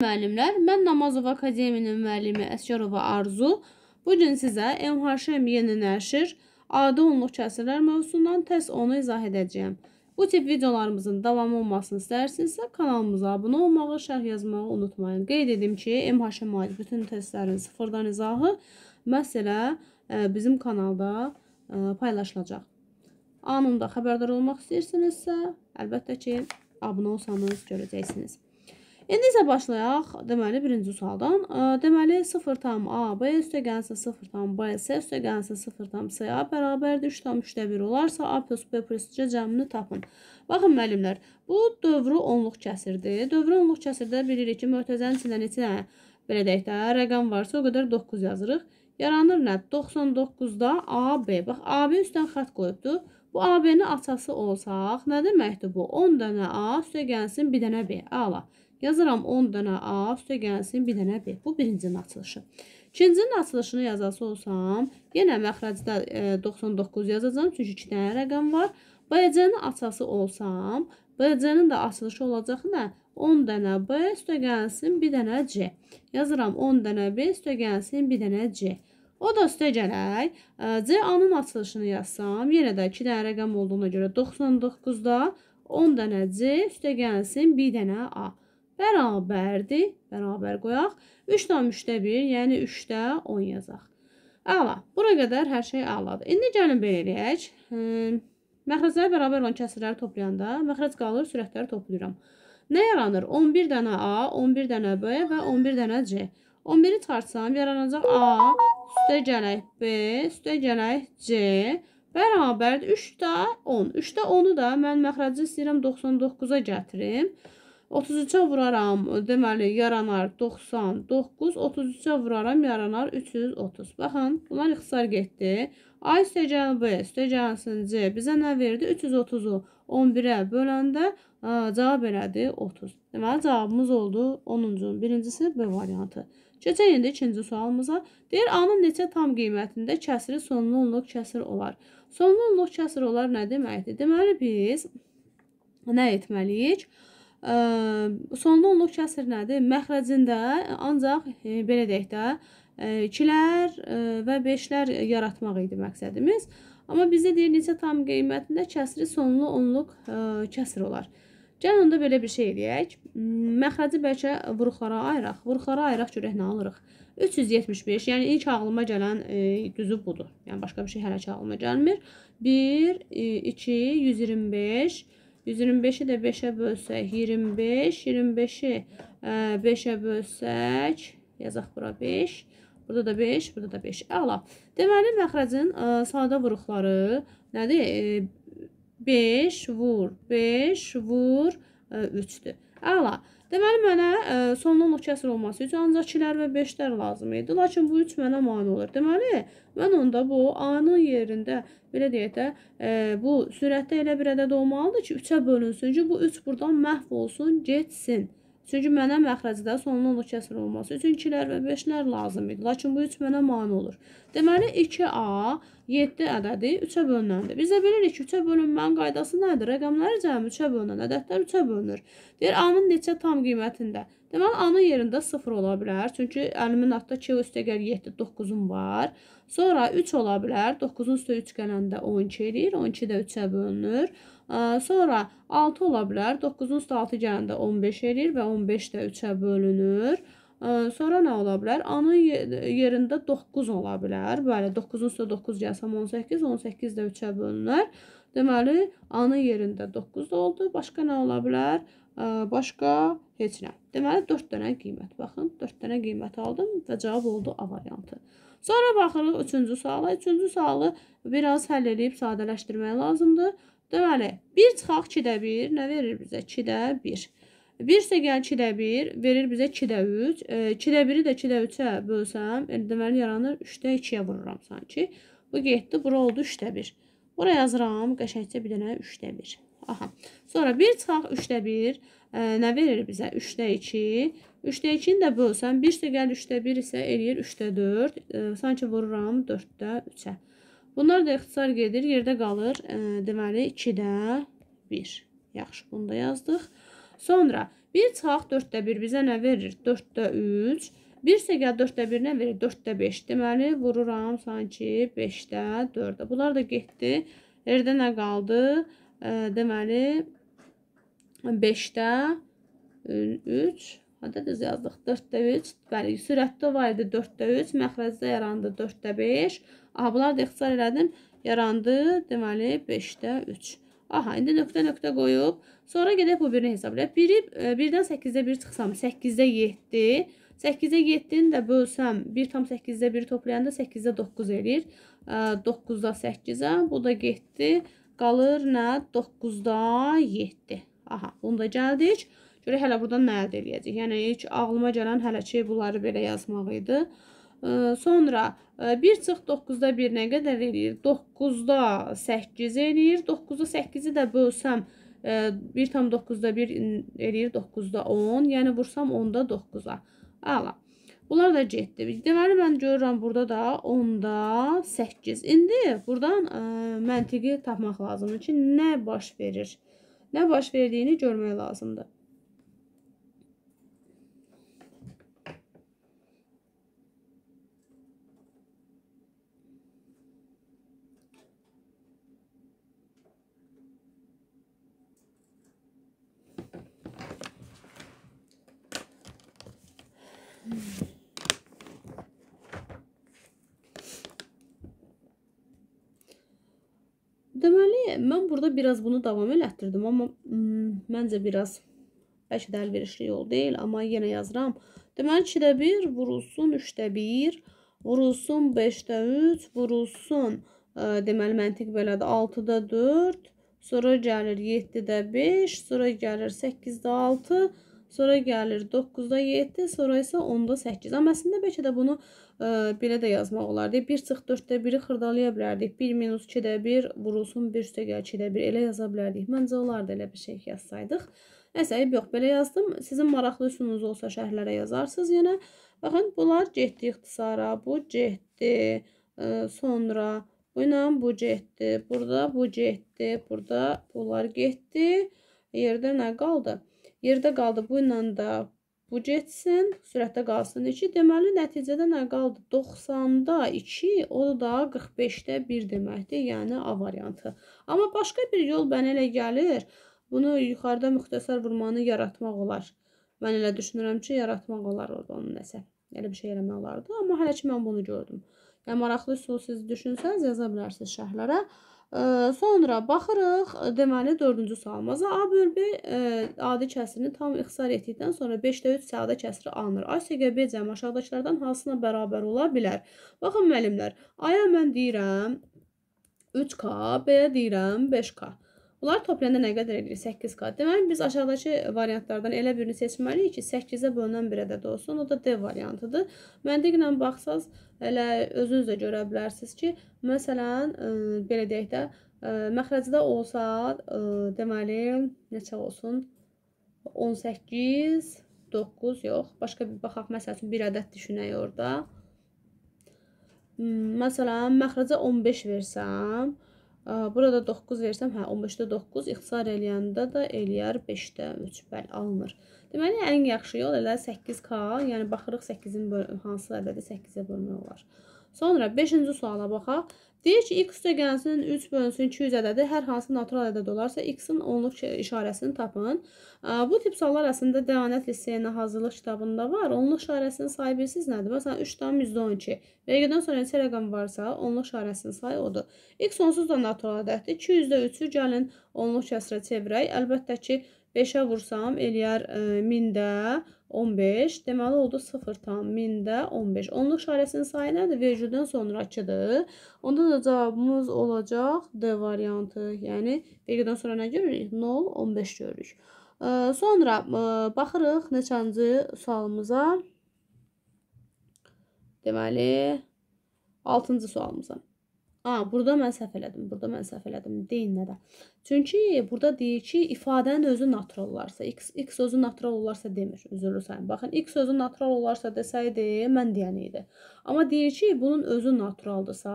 Müəllimlər, mən Namazov Akademiyanın müəllimi Əsgərova Arzu. Bugün sizə MHŞM yeni nəşir Adə onluq kəsirlər mövzusundan tez onu izah edəcəyəm. Bu tip videolarımızın davamı olmasını istəyirsinizsə, kanalımıza abunə olmağı, şərh yazmağı unutmayın. Qeyd edim ki, MHŞM aid bütün testlərin sıfırdan izahı məhz elə e, bizim kanalda e, paylaşılacaq. Anında xəbərdar olmaq istəyirsinizsə, əlbəttə ki, abunə olsanız görəcəksiniz. İndi isə başlayaq. Deməli, birinci sualdan. Deməli, 0 tam AB üstə gəlsə 0 tam BS üstə gəlsə 0 tam SA bərabərdir. 3 tam 3-də 1 olarsa A plus B plus C cəmini tapın. Baxın, müəllimlər, bu dövrü onluq kəsirdir. Dövrü onluq kəsirdə bilirik ki, möhtəzənin içində neçə belə deyək də, rəqəm varsa o qədər 9 yazırıq. Yaranır nə? 99-da AB. Bax, AB üstdən xətt qoyubdur. Bu AB-ni açası olsaq, nə deməkdir bu? 10 dənə A üstə gəlsin bir dənə B. Ala. Yazıram 10 dənə A, üstə gəlsin 1 dənə B. Bu birincinin açılışı. İkincinin açılışını yazası olsam, yenə məxrəcdə 99 e, yazacağam, çünki 2 dənə rəqəm var. BC-nin açası olsam, BC-nin də açılışı olacaq nə? 10 dənə B, üstə gəlsin 1 dənə C. Yazıram 10 dənə B, üstə gəlsin 1 dənə C. O da üstə gələk, e, C-anın açılışını yazsam, yenə də 2 dənə rəqəm olduğuna görə 99-da 10 dənə C, üstə gəlsin 1 dənə A bərabərdir. Bərabər qoyaq. 3,3-də 1, yəni 3-də 10 yazaq. Əla. Bura qədər hər şey əladır. İndi gəlin belə eləyək. Hə, məxrəcləri bərabər olan kəsirləri toplayanda məxrəc qalır, sürətləri toplayıram. Nə yaranır? 11 dənə A, 11 dənə B və 11 dənə C. 11-i çıxartsam yaranacaq A, üstə gələk B, üstə gələk C, bərabərdir 3-də 10. 3-də 10-u da mən məxrəci istəyirəm 99-a gətirim. 99-a gətirim. 33-ə vuraram, deməli, yaranar 99, 33-ə vuraram, yaranar 330. Baxın, bunlar ixtisar getdi. A üstəgən B, üstəgənsin C bizə nə verdi? 330-u 11-ə böləndə cavab elədi 30. Deməli, cavabımız oldu 10-cu, birincisi B variantı. Keçək indi ikinci sualımıza. Deyir, A-nın neçə tam qiymətində kəsiri sonlu onluq kəsir olar? Sonlu onluq kəsir olar nə deməkdir? Deməli, biz nə etməliyik? A-nın Sonlu onluq kəsir nədir? Məxrəcində ancaq e, belə deyək də 2-lər e, e, və 5-lər yaratmaq idi məqsədimiz. Amma bizdə deyir neçə tam qiymətində kəsiri sonlu onluq e, kəsir olar. Gəlin onda belə bir şey eləyək. Məxrəci bəlkə vuruqlara ayıraq. Vuruqlara ayıraq görək nə alırıq. 375, yəni ilk ağlıma gələn e, düzü budur. Yəni başqa bir şey hələ ki ağlıma gəlmir. 1 e, 2 125 125-i də 5-ə bölsək 25, 25-i 5-ə bölsək yazaq bura 5. Burada da 5, burada da 5. Əla. Deməli məxrəcin e, sadə vuruqları nədir? 5 e, vur, 5 vur 3-dür. E, Əla. Deməli mənə ə, e, sondan orkestr olması üçün ancaq 2-lər və 5-lər lazım idi. Lakin bu 3 mənə mane olur. Deməli mən onda bu A-nın yerində belə deyək də ə, e, bu sürətdə elə bir ədəd olmalıdır ki, 3-ə bölünsün ki, bu 3 burdan məhv olsun, getsin. Çünki mənə məxrəcdə sonunun orkestr olması üçün 2-lər və 5-lər lazım idi. Lakin bu 3 mənə mane olur. Deməli 2A 7 ədədi 3-ə bölünəndə. Biz də bilirik ki, 3-ə bölünmənin qaydası nədir? Rəqəmlər cəmi 3-ə bölünən ədədlər 3-ə bölünür. Deyir, A-nın neçə tam qiymətində? Deməli, A-nın yerində 0 ola bilər. Çünki əlimin altda 2 üstə gəl 7, 9-um var. Sonra 3 ola bilər. 9-un üstə 3 gələndə 12 eləyir. 12 də 3-ə bölünür. Sonra 6 ola bilər. 9-un üstə 6 gələndə 15 eləyir və 15 də 3-ə bölünür. Sonra nə ola bilər? A-nın yerində 9 ola bilər. Bəli, 9-un üstə 9 gəlsəm 18, 18 də 3-ə bölünər. Deməli, A-nın yerində 9 da oldu. Başqa nə ola bilər? Başqa heç nə. Deməli, 4 dənə qiymət. Baxın, 4 dənə qiymət aldım və cavab oldu A variantı. Sonra baxırıq 3-cü suala. 3-cü sualı biraz həll edib sadələşdirmək lazımdır. Deməli, 1 çıxaq 2-də 1. Nə verir bizə? 2-də 1. 1 gəl 2 də 1 verir bizə 2 e, də 3. 2 də 1-i də 2 də 3-ə bölsəm, yəni deməli yaranır 3 də 2-yə vururam sanki. Bu getdi, bura oldu 3 də 1. Bura yazıram, qəşəngcə bir dənə 3 də 1. Aha. Sonra 1 çıxaq 3 də 1. Nə verir bizə? 3 də 2. 3 də 2-ni də bölsəm, 1 də gəl 3 də 1 isə eləyir 3 də 4. Sanki vururam 4 də 3-ə. Bunlar da ixtisar gedir, yerdə qalır, e, deməli 2 də 1. Yaxşı, bunu da yazdıq. Sonra bir çıxaq 4də 1 bizə nə verir? 4də 3. 1 səqə 4də 1 nə verir? 4də 5. Deməli, vururam sanki 5də 4-də. Bunlar da getdi. Erdə nə qaldı? Deməli, 5də 3. Adədəz yazdıq 4də 3. Bəli, sürətdə var idi 4də 3. Məxrəcdə yarandı 4də 5. Aha, bunlar da ixtisar elədim. Yarandı, deməli, 5də 3. Aha, indi nöqtə nöqtə qoyub. Sonra gedək bu birini hesablayaq. Biri, e, birdən 8-də 1 çıxsam 8-də 7. 8-ə 7-ni də bölsəm 1,8-də 1 toplayanda 8-də 9 eləyir. E, 9-da 8-ə bu da getdi. Qalır nə? 9-da 7. Aha, bunu da gəldik. Görə hələ buradan nə əldə eləyəcək? Yəni, ilk ağlıma gələn hələ ki, bunları belə yazmaq idi. Sonra 1 e, çıx 9-da 1 nə qədər eləyir? 9-da 8 eləyir. 9-u 8-i də bölsəm 1,9-da e, 1 eləyir 9-da 10. Yəni vursam 10-da 9-a. Ala. Bunlar da getdi. Deməli mən görürəm burada da 10-da 8. İndi burdan ə, e, məntiqi tapmaq lazımdır ki, nə baş verir? Nə baş verdiyini görmək lazımdır. Deməli, mən burada biraz bunu davam elətdirdim, amma hmm, məncə biraz bəlkə də əlverişli yol deyil, amma yenə yazıram. Deməli, 2-də 1 vurulsun, 3-də 1 vurulsun, 5-də 3 vurulsun. Deməli, məntiq belədir, 6-da 4, sonra gəlir 7-də 5, sonra gəlir 8-də 6, 8-də 6. Sonra gəlir 9-da 7, sonra isə 10-da 8. Amma əslində bəlkə də bunu ə, e, belə də yazmaq olardı. 1 çıx 4-də 1-i xırdalaya bilərdik. 1 minus 2-də 1 vurulsun 1 üstə gəl 2-də 1 elə yaza bilərdik. Məncə olardı elə bir şey yazsaydıq. Nəsə, yox, belə yazdım. Sizin maraqlı üsulunuz olsa şərhlərə yazarsınız yenə. Baxın, bunlar getdi ixtisara, bu getdi, ə, e, sonra bu ilə bu getdi, burada bu getdi, burada bunlar getdi. Yerdə nə qaldı? Yerdə qaldı bu ilə də bu getsin, sürətdə qalsın 2. Deməli, nəticədə nə qaldı? 90-da 2, o da 45-də 1 deməkdir, yəni A variantı. Amma başqa bir yol mənə elə gəlir, bunu yuxarıda müxtəsər vurmanı yaratmaq olar. Mən elə düşünürəm ki, yaratmaq olar orada onun nəsə. Elə bir şey eləmək olardı, amma hələ ki, mən bunu gördüm. Yəni, maraqlı üsul siz düşünsəniz, yaza bilərsiniz şərhlərə. Sonra baxırıq, e, deməli 4-cü sualımıza A bölbü e, adi kəsirini tam ixtisar etdikdən sonra 5-də 3 səada kəsiri alınır. A səqə B cəm aşağıdakılardan hansına bərabər ola bilər? Baxın müəllimlər, A-ya mən deyirəm 3K, B-yə deyirəm 5K. Bunlar toplayanda nə qədər edir? 8K. Deməli, biz aşağıdakı variantlardan elə birini seçməliyik ki, 8-ə bölünən bir ədəd olsun. O da D variantıdır. Məntiqlə baxsaz, Elə özünüz də görə bilərsiniz ki, məsələn, ə, e, belə deyək də, ə, e, məxrəcdə olsa, ə, e, deməli, neçə olsun? 18 9 yox. Başqa bir baxaq, məsəl üçün bir ədəd düşünək orada. Məsələn, məxrəcə 15 versəm, Burada 9 versəm, hə 15-də 9 ixtisar eləyəndə də eləyər 5-də 3 bəli alınır. Deməli ən yaxşı yol elə 8k, yəni baxırıq 8-in hansı ədədi 8-ə bölmək olar. Sonra 5-ci suala baxaq. Deyir ki, x üstəgənsinin 3 bölünsün 200 ədədi hər hansı natural ədəd olarsa, x-in onluq işarəsini tapın. Bu tip suallar əslində dəyanət liseyinə hazırlıq kitabında var. Onluq işarəsinin sayı bilirsiniz nədir? Məsələn, 3 tam 112. Vergidən sonra neçə rəqəm varsa, onluq işarəsinin sayı odur. x onsuz da natural ədəddir. 200-də 3-ü gəlin onluq kəsirə çevirək. Əlbəttə ki, 5-ə vursam eləyər 1000-də. E, 15. Deməli oldu 0 tam 1000-də 15. Onluq işarəsinin sayı nədir? Virgüldən sonrakıdır. Onda da cavabımız olacaq D variantı. Yəni virgüldən sonra nə görürük? 0, 15 görürük. Sonra baxırıq neçənci sualımıza. Deməli 6-cı sualımıza. A, burada mən səhv elədim, burada mən səhv elədim. Deyin nədə? Çünki burada deyir ki, ifadənin özü natural olarsa, x, x özü natural olarsa demir, üzrlü sayın. Baxın, x özü natural olarsa desəydi, mən deyən idi. Amma deyir ki, bunun özü naturaldırsa,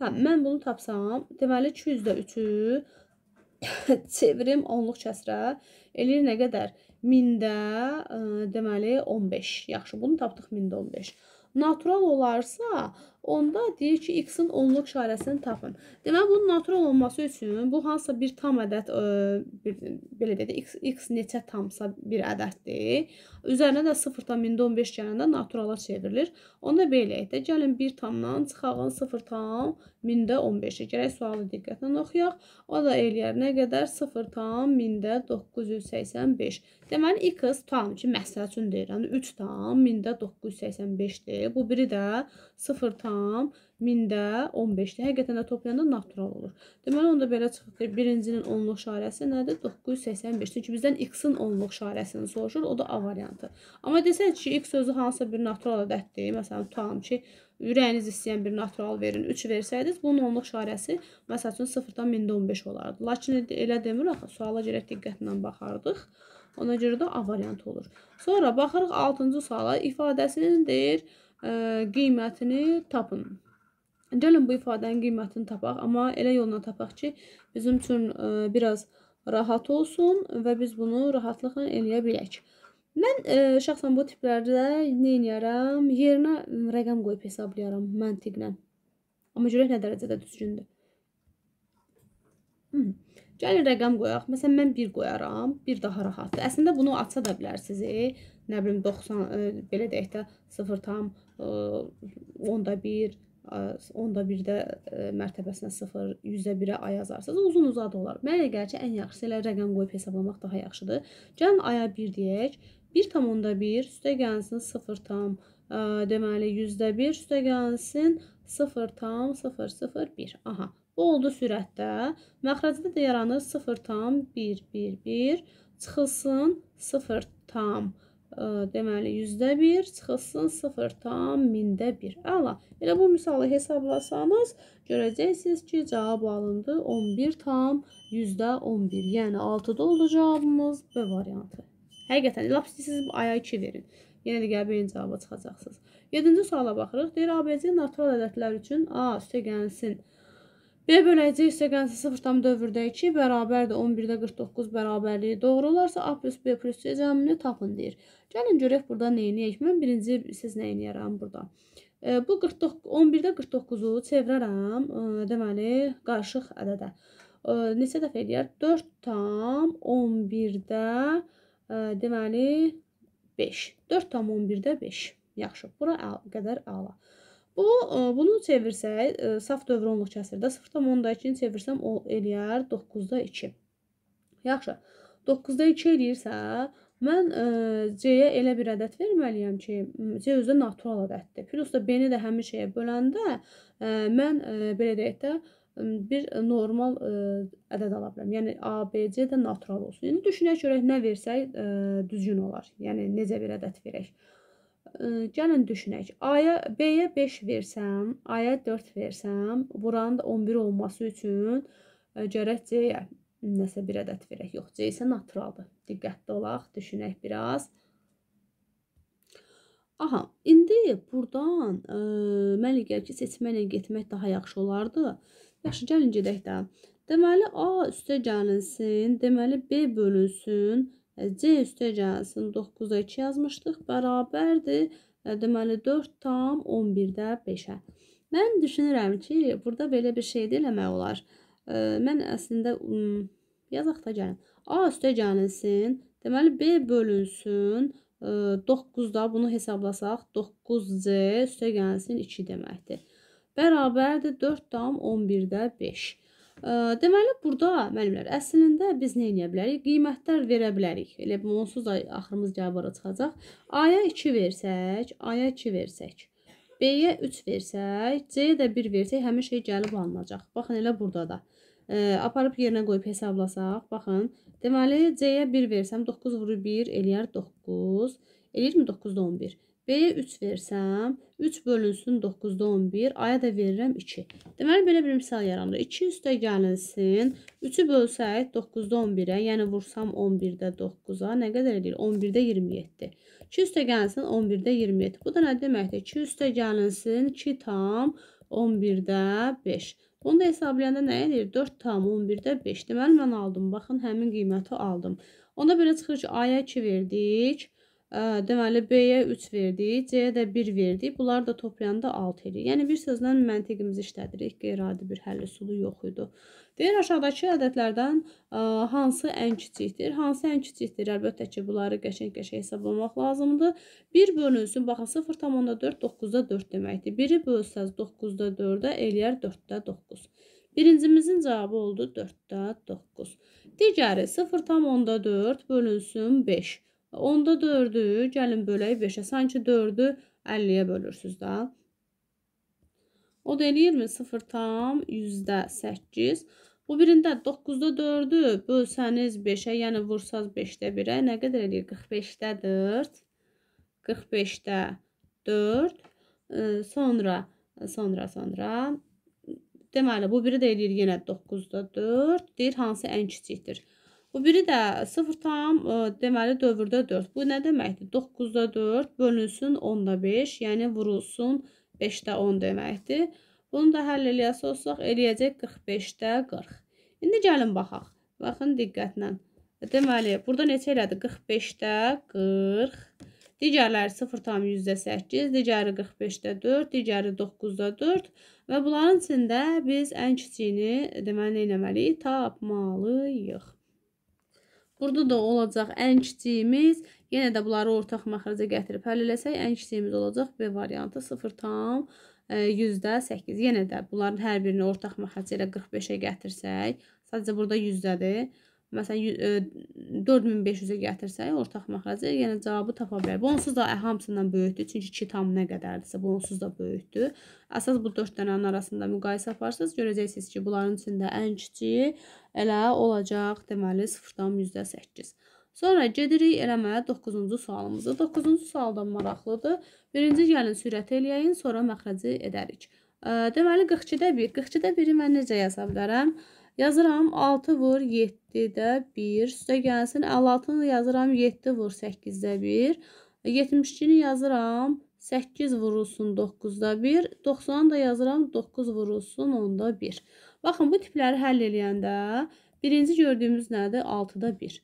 hə, mən bunu tapsam, deməli 203-ü çevirim onluq kəsrə eləyir nə qədər? 1000-də, deməli 15. Yaxşı, bunu tapdıq 1000-də 15. Natural olarsa, onda deyir ki, x-in onluq işarəsini tapın. Deməli, bunun natural olması üçün bu hansısa bir tam ədəd, ə, e, bir, belə deyək, x, x neçə tamsa bir ədəddir. Üzərinə də 0,15 gələndə naturala çevrilir. Onda beləyək də, gəlin 1 tamdan çıxağın 0 tam 1015-i. Gərək sualı diqqətlə oxuyaq. O da eləyər nə qədər? 0 tam 1985. Deməli, x tam ki, məsəl üçün deyirəm, 3 tam 1985-dir. Bu biri də 0 tam tam 1000-də 15-də həqiqətən də toplayanda natural olur. Deməli onda belə çıxdı. Birincinin onluq işarəsi nədir? 985. Çünki bizdən x-in onluq işarəsini soruşur. O da A variantı. Amma desək ki, x sözü hansısa bir natural ədəddir. Məsələn, tutam ki, ürəyiniz istəyən bir natural verin. 3 versəydiniz, bunun onluq işarəsi məsəl üçün 0-dan 1015 olardı. Lakin elə demir axı. Suala görə diqqətlə baxardıq. Ona görə də A variantı olur. Sonra baxırıq 6-cı suala ifadəsinin deyir qiymətini tapın. Gəlin bu ifadənin qiymətini tapaq, amma elə yolla tapaq ki, bizim üçün ə, e, biraz rahat olsun və biz bunu rahatlıqla eləyə bilək. Mən ə, e, şəxsən bu tiplərdə nə edərəm? Yerinə rəqəm qoyub hesablayaram məntiqlə. Amma görək nə dərəcədə düzgündür. Hmm. Gəlin rəqəm qoyaq. Məsələn, mən 1 qoyaram. 1 daha rahatdır. Əslində bunu açsa da bilərsiniz. E, nə bilim 90 ə, e, belə deyək də 0 tam onda bir, onda bir də mərtəbəsinə 0, 100-ə 1-ə ay yazarsınız. Uzun-uzad olar. Mənə gəlir ki, ən yaxşısı elə rəqəm qoyub hesablamaq daha yaxşıdır. Gəlin aya 1 deyək. 1,1 üstə gəlsin 0 tam, ə, deməli 100-də 1 üstə gəlsin 0,001. Aha, bu oldu sürətdə. Məxrəcdə də yaranır 0,111, çıxılsın 0,1 deməli yüzdə bir çıxılsın sıfır tam mində bir. Əla, elə bu misalı hesablasanız görəcəksiniz ki, cavab alındı 11 tam yüzdə 11. Yəni 6-da oldu cavabımız B variantı. Həqiqətən, lap siz aya 2 verin. Yenə də gəl birinci cavaba çıxacaqsınız. 7-ci suala baxırıq. Deyir, ABC natural ədədlər üçün A üstə gəlsin. A Belə böləcək isə qənsi 0,4-2 bərabərdir 11-də 49 bərabərliyi doğru olarsa A plus B plus C cəmini tapın deyir. Gəlin görək burada neyiniyək. Mən birinci siz neyiniyərəm burada. E, bu 49, 11-də 49-u çevirərəm, e, deməli, qarşıq ədədə. E, neçə dəfə eləyər? 4 tam 11-də, e, deməli, 5. 4 tam 11-də 5. Yaxşı, bura qədər əla. Bu, e, bunu çevirsək, e, saf dövronluq kəsirdə 0,2-ni çevirsəm, o eləyər 9-da 2. Yaxşı, 9-da 2 eləyirsə, mən e, C-yə elə bir ədəd verməliyəm ki, C özü natural ədəddir. Plus da B-ni də həmin şeyə böləndə, mən belə deyək də, bir normal ədəd ala bilərəm. Yəni A, B, C də natural olsun. İndi yəni düşünək görək nə versək düzgün olar. Yəni necə bir ədəd verək gəlin düşünək. A-ya B-yə 5 versəm, A-ya 4 versəm, buranın da 11 olması üçün gərək C-yə nəsə bir ədəd verək. Yox, C isə naturaldır. Diqqətli olaq, düşünək biraz. Aha, indi burdan ə, mən gəlir ki, seçməklə getmək daha yaxşı olardı. Yaxşı, gəlin gedək də. Deməli, A üstə gəlinsin, deməli B bölünsün C üstə gəlsin 9-a 2 yazmışdıq. Bərabərdir. Deməli 4 tam 11-də 5-ə. Mən düşünürəm ki, burada belə bir şey də eləmək olar. Mən əslində yazaq da gəlin. A üstə gəlinsin. Deməli B bölünsün. 9-da bunu hesablasaq 9C üstə gəlsin 2 deməkdir. Bərabərdir 4 tam 11-də 5. Deməli, burada müəllimlər, əslində biz nə edə bilərik? Qiymətlər verə bilərik. Elə onsuz da axırımız gəlib ora çıxacaq. A-ya 2 versək, A-ya 2 versək, B-yə 3 versək, C-yə də 1 versək, həmin şey gəlib alınacaq. Baxın, elə burada da. Ə, aparıb yerinə qoyub hesablasaq, baxın. Deməli, C-yə 1 versəm, 9 vuru 1 eləyər 9. Eləyirmi 9-da 11? B-yə 3 versəm, 3 bölünsün 9-da 11, aya da verirəm 2. Deməli, belə bir misal yaranır. 2 üstə gəlinsin, 3-ü bölsək 9-da 11-ə, yəni vursam 11-də 9-a, nə qədər edir? 11-də 27. 2 üstə gəlinsin, 11-də 27. Bu da nə deməkdir? 2 üstə gəlinsin, 2 tam 11-də 5. Bunu da hesablayanda nə edir? 4 tam 11-də 5. Deməli, mən aldım. Baxın, həmin qiyməti aldım. Onda belə çıxır ki, aya 2 verdik deməli B-yə 3 verdik, C-yə də 1 verdik. Bunlar da toplayanda 6 edir. Yəni bir sözlə məntiqimizi işlədirik. Qeyri-adi bir həll üsulu yox idi. Deyir aşağıdakı ədədlərdən ə, hansı ən kiçikdir? Hansı ən kiçikdir? Əlbəttə ki, bunları qəşəng-qəşəng hesablamaq lazımdır. 1 bölünsün, baxın 0,4 9-da 4 deməkdir. 1-i bölsəz 9-da 4-ə eləyər 4-də 9. Birincimizin cavabı oldu 4-də 9. Digəri 0,4 bölünsün 5. Onda 4-ü gəlin bölək 5-ə. Sanki 4-ü 50-yə bölürsüz da. O da eləyirmi? 0 tam 8. Bu birində 9-da 4-ü bölsəniz 5-ə, yəni vursaz 5-də 1-ə. Nə qədər eləyir? 45-də 4. 45-də 4. Sonra, sonra, sonra. Deməli, bu biri də eləyir yenə 9-da 4. Deyir, hansı ən kiçikdir? 9. Bu biri də 0 tam e, deməli dövrdə 4. Bu nə deməkdir? 9-da 4 bölünsün 10-da 5, yəni vurulsun 5-də 10 deməkdir. Bunu da həll eləyəsi olsaq, eləyəcək 45-də 40. İndi gəlin baxaq. Baxın diqqətlə. Deməli, burada neçə elədi? 45-də 40. Digərləri 0 tam %8, digəri 45-də 4, digəri 9-da 4 və bunların içində biz ən kiçiyini deməli, nə eləməliyik? Tapmalıyıq. Burada da olacaq ən kiçiyimiz. Yenə də bunları ortaq məxrəcə gətirib həll eləsək, ən kiçiyimiz olacaq B variantı 0 tam e, yüzdə 8. Yenə də bunların hər birini ortaq məxrəcə ilə 45-ə gətirsək, sadəcə burada yüzdədir. Məsələn, 4500-ə e, gətirsək, ortaq məxrəcə, yəni cavabı tapa bilərik. Onsuz da e, hamısından böyükdür, çünki 2 tam nə qədərdirsə, bu onsuz da böyükdür. Əsas bu 4 dənənin arasında müqayisə aparsınız, görəcəksiniz ki, bunların içində ən kiçiyi elə olacaq, deməli 0,8. Sonra gedirik eləmə 9-cu sualımıza. 9-cu sualda maraqlıdır. Birinci gəlin sürət eləyəyin, sonra məxrəci edərik. E, deməli 42-də 1. 42-də 1-i mən necə yaza bilərəm? Yazıram 6 vur 7 7-də 1 üstə gəlsin. 56-nı yazıram 7 vur 8-də 1. 72-ni yazıram 8 vurulsun 9-da 1. 90-ı da yazıram 9 vurulsun 10-da 1. Baxın bu tipləri həll eləyəndə birinci gördüyümüz nədir? 6-da 1.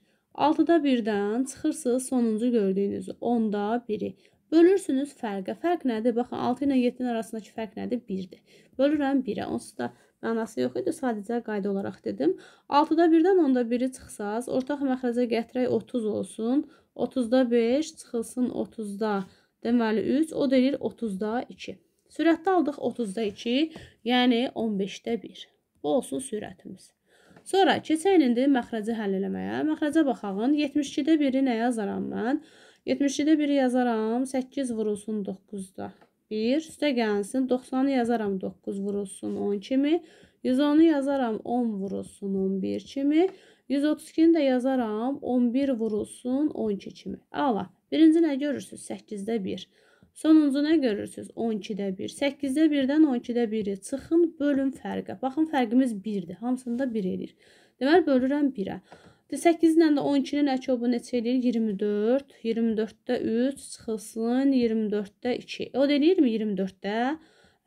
6-da 1-dən çıxırsınız sonuncu gördüyünüz 10-da 1-i. Bölürsünüz fərqə. Fərq nədir? Baxın 6 ilə 7-nin arasındakı fərq nədir? 1-dir. Bölürəm 1-ə. Onsuz da mənası yox idi, sadəcə qayda olaraq dedim. 6-da 1-dən 10-da 1-i çıxsaz, ortaq məxrəcə gətirək 30 olsun. 30-da 5 çıxılsın 30-da, deməli 3, o deyir 30-da 2. Sürətdə aldıq 30-da 2, yəni 15-də 1. Bu olsun sürətimiz. Sonra keçək indi məxrəci həll eləməyə. Məxrəcə baxağın 72-də 1-i nə yazaram mən? 72-də 1-i yazaram, 8 vurulsun 9-da. 1 üstə gəlsin. 90-ı yazaram 9 vurulsun 10 kimi. 110-u yazaram 10 vurulsun 11 kimi. 132-ni də yazaram 11 vurulsun 12 kimi. Ala. Birinci nə görürsüz? 8-də 1. Sonuncu nə görürsüz? 12-də 1. 8-də 1-dən 12-də 1-i çıxın, bölün fərqə. Baxın, fərqimiz 1-dir. Hamısında 1 eləyir. Deməli, bölürəm 1-ə. 8-dən də 12-ni nə çobu neçə eləyir? 24. 24-də 3 çıxılsın. 24-də 2. O da eləyirmi? 24-də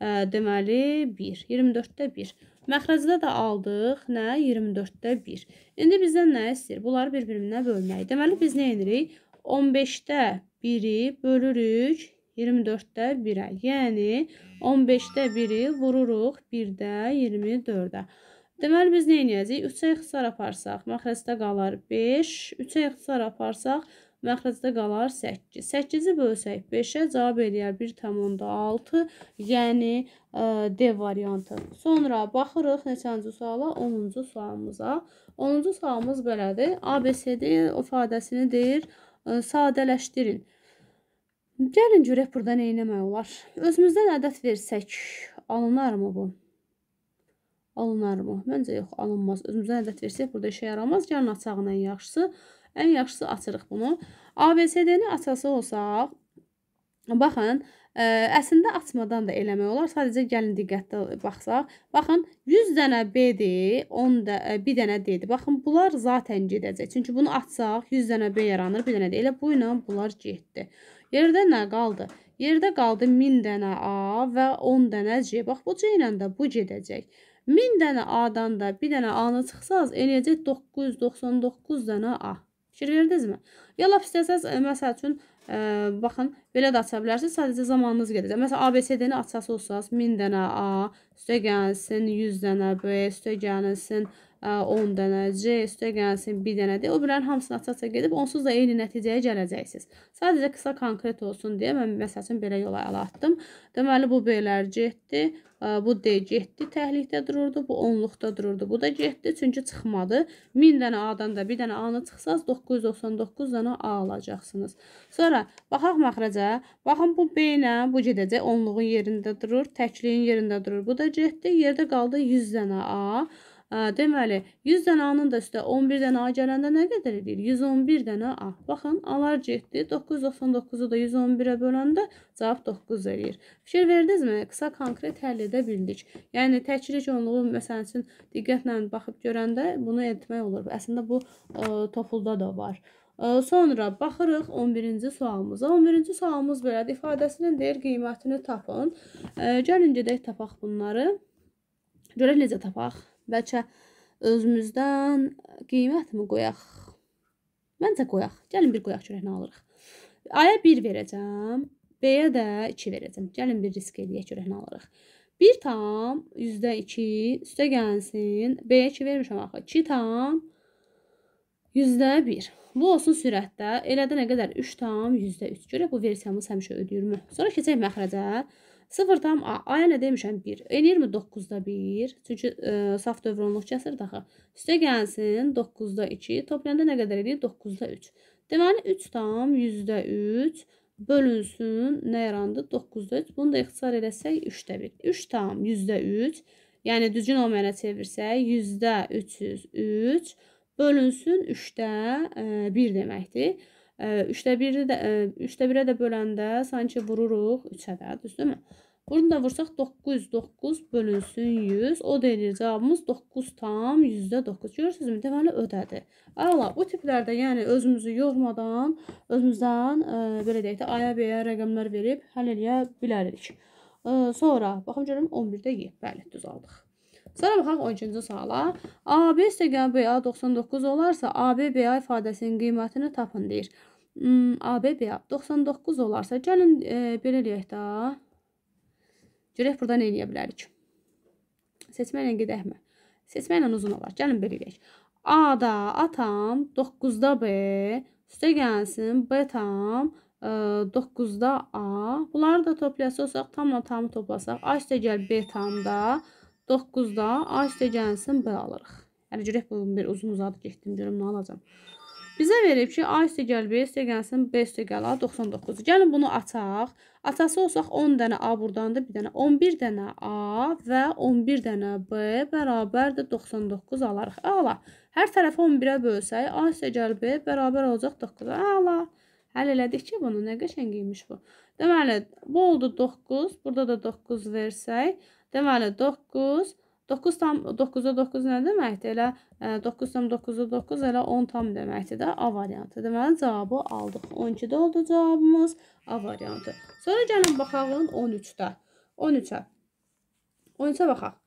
ə, deməli 1. 24-də 1. Məxrəcdə də aldıq. Nə? 24-də 1. İndi bizdən nə istəyir? Bunları bir-birinə bölmək. Deməli biz nə edirik? 15-də 1-i bölürük 24-də 1-ə. Yəni 15-də 1-i vururuq 1-də 24-də. Deməli, biz nə edəcəyik? 3-ə ixtisar aparsaq, məxrəcdə qalar 5. 3-ə ixtisar aparsaq, məxrəcdə qalar 8. 8-i bölsək 5-ə cavab eləyər 1,6, yəni ə, e, D variantı. Sonra baxırıq neçənci suala? 10-cu sualımıza. 10-cu sualımız belədir. ABCD ifadəsini deyir, ə, e, sadələşdirin. Gəlin görək burada nə etmək olar. Özümüzdən ədəd versək alınarmı bu? Alınarmı? Məncə yox, alınmaz. Özümüzə ədət versək, burada işə yaramaz. Yarın açağın ən yaxşısı. Ən yaxşısı açırıq bunu. ABCD-ni açası olsaq, baxın, ə, əslində açmadan da eləmək olar. Sadəcə gəlin diqqətli baxsaq. Baxın, 100 dənə B-dir, 10 də 1 dənə D-dir. Baxın, bunlar zaten gedəcək. Çünki bunu açsaq 100 dənə B yaranır, 1 dənə D. Elə bu ilə bunlar getdi. Yerdə nə qaldı? Yerdə qaldı 1000 dənə A və 10 dənə C. Bax, bu C ilə də bu gedəcək. 1000 dənə A-dan da bir dənə A-nı çıxsaz, eləyəcək 999 dənə A. Fikir verdinizmi? Ya lap istəsəz, e, məsəl üçün, ə, e, baxın, belə də aça bilərsiniz, sadəcə zamanınız gedəcək. Məsələn, ABCD-ni açası olsanız, 1000 dənə A, üstə gəlsin, 100 dənə B, üstə gəlsin, 100 dənə B, 10 dənə, C üstə gəlsin 1 dənədir. O birlərin hamısını açaça gedib onsuz da eyni nəticəyə gələcəksiniz. Sadəcə qısa konkret olsun deyə mən məsəl üçün belə yola ələ atdım. Deməli bu B'lər getdi, bu D getdi, təhlikdə dururdu, bu 10-luqda dururdu. Bu da getdi, çünki çıxmadı. 1000 dənə A-dan da 1 dənə A-nı çıxsaz 999 dənə A alacaqsınız. Sonra baxaq məxrəcə. Baxın bu B ilə bu gedəcək 10-luğun yerində durur, təkliyin yerində durur. Bu da getdi, yerdə qaldı 100 dənə A. Deməli 100 dənə A-nın da üstə 11 dənə A gələndə nə qədər edir? 111 dənə A. Baxın, A-lar getdi. 999-u da 111-ə böləndə cavab 9 eləyir. Fikir verdinizmi? Qısa konkret həll edə bildik. Yəni təkric onluğu məsəl üçün diqqətlə baxıb görəndə bunu etmək olur. Əslində bu ə, e, topulda da var. E, sonra baxırıq 11-ci sualımıza. 11-ci sualımız belədir. İfadəsinin deyir qiymətini tapın. E, gəlin gedək tapaq bunları. Görək necə tapaq. Bəlkə özümüzdən qiymətmi qoyaq? Məncə qoyaq. Gəlin bir qoyaq görək nə alırıq. A-ya 1 verəcəm, B-yə də 2 verəcəm. Gəlin bir risk eləyək görək nə alırıq. 1 tam %2 üstə gəlsin. B-yə 2 vermişəm axı. 2 tam %1. Bu olsun sürətdə. Elədə nə qədər? 3 tam %3. Görək bu versiyamız həmişə ödəyirmi? Sonra keçək məxrəcə. Sıfırdan A-ya nə demişəm? 1. N29-da 1. Çünki e, saf dövronluq kəsir daxı. Üstə gəlsin 9-da 2. Toplayanda nə qədər edir? 9-da 3. Deməli 3 tam 100-də 3 bölünsün. Nə yarandı? 9-da 3. Bunu da ixtisar eləsək 3-də 1. 3 tam 100-də 3. Yəni düzgün olmayana çevirsək 100-də 303 bölünsün 3-də 1 e, deməkdir. 3-də 1-i də 3-də e, 1-ə də böləndə sanki vururuq 3-ə də, düzdürmü? Bunu da vursaq 9, 9 bölünsün 100. O da eləyir cavabımız 9 tam yüzdə 9. Görürsünüzmü? Deməli ödədir. Ağla bu tiplərdə yəni özümüzü yormadan, özümüzdən e, belə deyək də aya beyə rəqəmlər verib həll eləyə bilərik. E, sonra baxım görüm 11-də 7. Bəli, düz aldıq. Sonra baxaq 12-ci suala. AB istəqən BA 99 olarsa, AB BA ifadəsinin qiymətini tapın deyir. AB BA 99 olarsa, gəlin e, belə eləyək də. Görək burada nə eləyə bilərik? Seçməklə gedəkmi? Seçməklə uzun olar. Gəlin belə eləyək. A-da atam 9-da B, üstə gəlsin B tam 9-da e, A. Bunları da toplayasaq tamla tamı toplasaq A üstə gəl B tamda 9-da A istə gəlsin, B alırıq. Hələ görək, bu bir uzun uzadı getdim, görüm nə alacam. Bizə verib ki, A istə gəl, B istə gəlsin, B istə gəl, A 99. Gəlin bunu açaq. Atası olsaq 10 dənə A burdandır, bir dənə 11 dənə A və 11 dənə B bərabərdir 99 alarıq. Ala, hər tərəfi 11-ə bölsək, A istə gəl, B bərabər olacaq 9. Ala, həll elədik ki, bunu nə qəşəng imiş bu. Deməli, bu oldu 9. Burada da 9 versək. Deməli, 9. 9 tam 9-a 9 nə deməkdir? Elə 9 e, tam 9-a 9 elə 10 tam deməkdir də A variantı. Deməli, cavabı aldıq. 12-də oldu cavabımız A variantı. Sonra gəlin baxalım 13-də. 13-ə. 13-ə baxaq.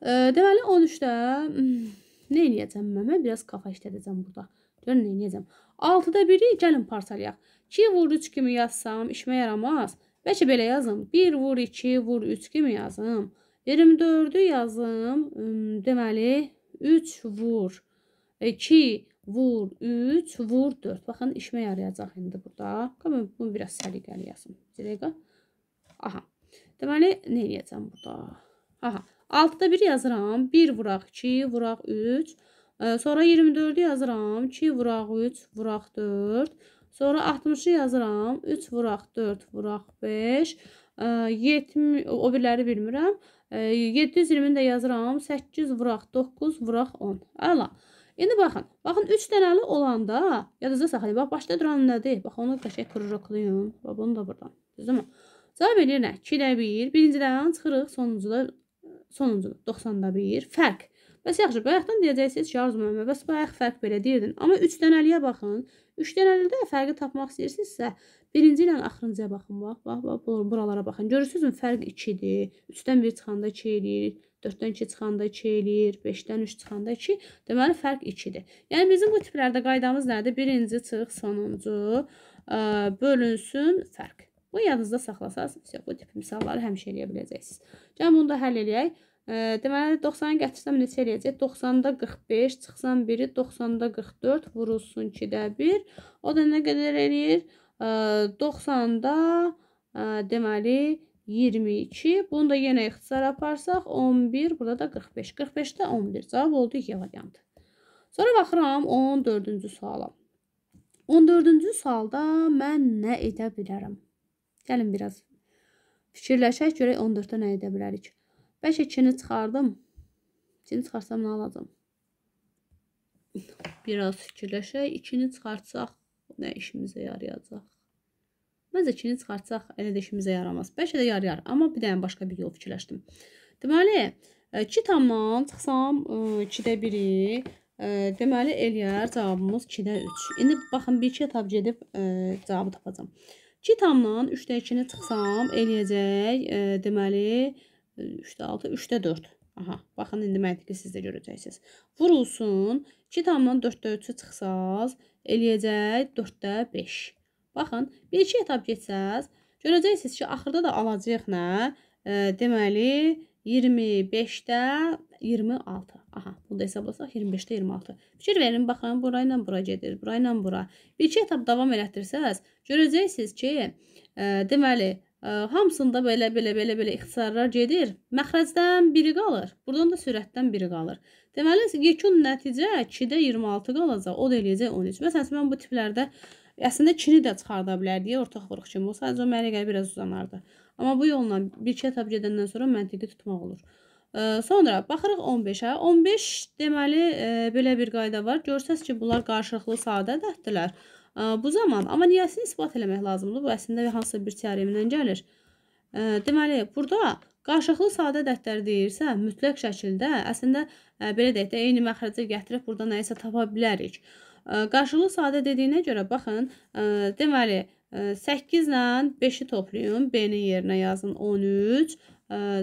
E, deməli, 13-də hmm, nə eləyəcəm mənə? Biraz kafa işlədəcəm burada. Görün, nə eləyəcəm. 6-da 1-i gəlin parçalayaq. 2 vur 3 kimi yazsam işmə yaramaz. Bəlkə belə yazım. 1 vur 2 vur 3 kimi yazım. 24-ü yazım. Deməli 3 vur 2 vur 3 vur 4. Baxın işmə yarayacaq indi burada. Qoyun bunu biraz səliqəli yazım. Dəqiqə. Aha. Deməli nə edəcəm burada? Aha. 6-da 1 yazıram. 1 vuraq 2 vuraq 3. Sonra 24-ü yazıram. 2 vuraq 3 vuraq 4. Sonra 60-ı yazıram. 3 vuraq 4 vuraq 5. 70 o birləri bilmirəm. 720-ni də yazıram. 8 vuraq 9 vuraq 10. Əla. İndi baxın. Baxın 3 dənəli olanda yadınızda saxlayın. Bax başda duran nədir? Bax onu qəşəng krujoklayın. Bax bunu da buradan. Düzdürmü? Cavab eləyirəm 2-də 1. Birincidən çıxırıq, sonuncuda sonuncu 90-da 1. Fərq Bəs yaxşı, bayaqdan deyəcəksiniz ki, Arzu müəllimə, bəs bayaq fərq belə deyirdin. Amma 3 dənəliyə baxın. 3 dənəlikdə fərqi tapmaq istəyirsinizsə, birinci ilə axırıncıya baxın. Bax, bax, bax, buralara baxın. Görürsünüzmü, fərq 2-dir. 3-dən 1 çıxanda 2 eləyir. 4-dən 2 çıxanda 2 eləyir, 5-dən 3 çıxanda 2, deməli fərq 2-dir. Yəni bizim bu tiplərdə qaydamız nədir? Birinci çıx, sonuncu bölünsün fərq. Bu yadınızda saxlasaz, bu tip misalları həmişə eləyə biləcəksiniz. Gəlin bunu da həll eləyək. Deməli 90-ı qətisdən neçə eləyəcək? 90-da 45, çıxsan 1-i 90-da 44 vurulsun 2-də 1. O da nə qədər eləyir? 90-da deməli 22. Bunu da yenə ixtisar aparsaq 11, burada da 45. 45-də 11. Cavab oldu 2 variantı. Sonra baxıram 14-cü suala. 14-cü sualda mən nə edə bilərəm? Gəlin biraz fikirləşək görək 14-də nə edə bilərik. Bəlkə çini çıxardım. Çini çıxarsam nə alacam? Biraz fikirləşək. İkini çıxartsaq nə işimizə yarayacaq? Məncə ikini çıxartsaq elə də işimizə yaramaz. Bəlkə də yarayar. Amma bir dənə başqa bir yol fikirləşdim. Deməli, 2 e, tamdan çıxsam 2-də e, 1-i e, deməli eləyər cavabımız 2-də 3. İndi baxın 1-2 tab gedib ə, cavabı tapacağam. 2 tamdan 3-də 2-ni çıxsam eləyəcək ə, deməli 3-də 6, 3-də 4. Aha, baxın, indi məntiqi siz də görəcəksiniz. Vurulsun, 2 tamdan 4-də 3-ü çıxsaz, eləyəcək 4-də 5. Baxın, 1-2 etap geçsəz, görəcəksiniz ki, axırda da alacaq nə? E, deməli, 25-də 26. Aha, bunu da hesablasaq 25-də 26. Fikir verin, baxın, bura ilə bura gedir, bura ilə bura. Bir-iki etap davam elətdirsəz, görəcəksiniz ki, e, deməli, Hamısında belə belə belə belə ixtisarlar gedir. Məxrəcdən biri qalır. Burdan da sürətdən biri qalır. Deməli yekun nəticə 2-də 26 qalacaq. O da eləyəcək 13. Məsələn mən bu tiplərdə əslində 2-ni də çıxarda bilərdi. Ortaq vuruq kimi olsa sadəcə mənə gəlir biraz uzanardı. Amma bu yolla bir kitab gedəndən sonra məntiqi tutmaq olur. Sonra baxırıq 15-ə. 15 deməli e, belə bir qayda var. Görsəz ki, bunlar qarşılıqlı sadə dəhddirlər bu zaman amma niyəsini isbat eləmək lazımdır. Bu əslində hansısa bir teoremdən gəlir. Deməli, burada qarşılıqlı sadə ədədlər deyirsə, mütləq şəkildə əslində belə deyək də eyni məxrəcə gətirib burada nəyisə tapa bilərik. Qarşılıqlı sadə dediyinə görə baxın, deməli 8 ilə 5-i toplayın, B-nin yerinə yazın 13,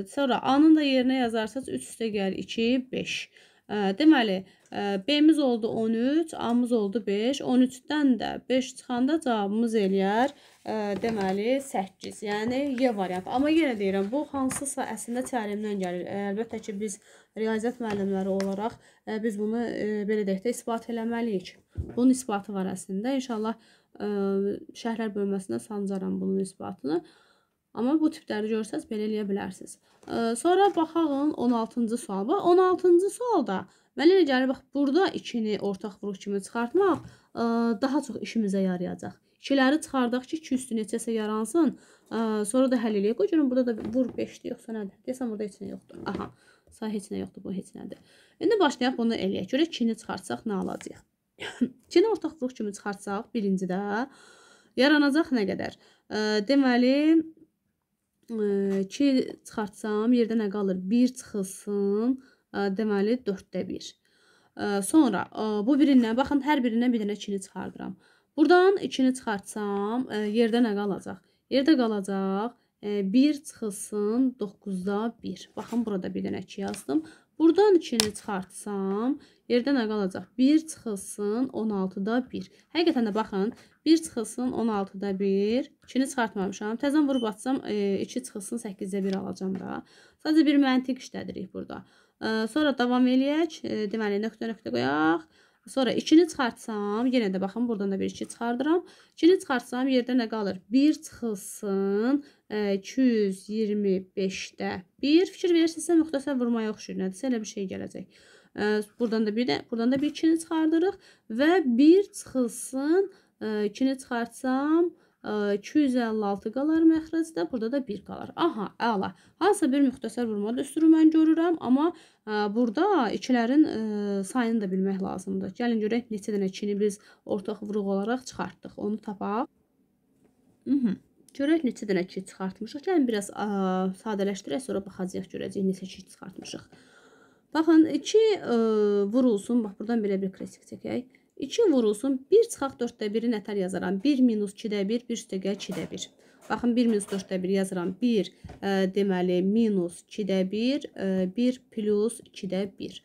sonra A-nın da yerinə yazarsaz 3 üstə gəlir 2, 5. Deməli, e, B-miz oldu 13, A-mız oldu 5. 13-dən də 5 çıxanda cavabımız eləyər, e, deməli, 8. Yəni, Y variantı. Amma yenə deyirəm, bu hansısa əslində təlimdən gəlir. E, əlbəttə ki, biz riyaziyyat müəllimləri olaraq biz bunu, belə deyək də, ispat eləməliyik. Bunun ispatı var əslində. İnşallah şəhərlər bölməsində sancaram bunun ispatını. Amma bu tipləri görsəz belə eləyə bilərsiniz. Sonra baxalım 16-cı suala. 16-cı sualda mənə elə gəlir bax burada 2-ni ortaq vuruq kimi çıxartmaq daha çox işimizə yarayacaq. 2-ləri çıxardaq ki, 2 üstü neçəsə yaransın. Sonra da həll eləyək. Görün burada da vur 5-dir yoxsa nədir? Desəm burada heç nə yoxdur. Aha. Say heç nə yoxdur, bu heç nədir. İndi başlayaq bunu eləyək. Görək 2-ni çıxartsaq nə alacağıq? 2-ni ortaq vuruq kimi çıxartsaq birincidə yaranacaq nə qədər? Deməli 2 çıxartsam yerdə nə qalır? 1 çıxılsın. Deməli 4-də 1. Sonra bu birindən baxın hər birindən bir dənə 2-ni çıxardıram. Burdan 2-ni çıxartsam yerdə nə qalacaq? Yerdə qalacaq 1 çıxılsın 9-da 1. Baxın burada bir dənə 2 yazdım. Buradan 2-ni çıxartsam, yerdə nə qalacaq? 1 çıxılsın 16-da 1. Həqiqətən də baxın, 1 çıxılsın 16-da 1. 2-ni çıxartmamışam. Təzən vurub atsam, 2 e, çıxılsın 8-də 1 alacam da. Sadəcə bir məntiq işlədirik burada. E, sonra davam eləyək. E, deməli, nöqtə-nöqtə qoyaq. Sonra 2-ni çıxartsam, yenə də baxın, buradan da bir 2 çıxardıram. 2-ni çıxartsam, yerdə nə qalır? 1 çıxılsın, 225-də e, 1. Fikir verirsinizsə, müxtəsər vurmaya oxşuyur. Nədirsə, elə bir şey gələcək. E, buradan da bir də, buradan da bir 2-ni çıxardırıq və 1 çıxılsın, 2-ni e, çıxartsam, 1. 256 qalar məxrəcdə, burada da 1 qalar. Aha, əla. Hansısa bir müxtəsər vurma düsturu mən görürəm, amma burada ikilərin sayını da bilmək lazımdır. Gəlin görək neçə dənə 2-ni biz ortaq vuruq olaraq çıxartdıq. Onu tapaq. Mhm. Görək neçə dənə 2 çıxartmışıq. Gəlin biraz ə, sadələşdirək, sonra baxacağıq, görəcəyik neçə 2 çıxartmışıq. Baxın, 2 vurulsun. Bax, buradan belə bir kresik çəkək. 2 vurulsun 1 çıxaq 4-də 1-i nətər yazaram 1 minus 2-də 1 1 üstəgə 2-də 1 baxın 1 minus 4-də 1 yazaram 1 e, deməli minus 2-də 1 e, 1 plus 2-də 1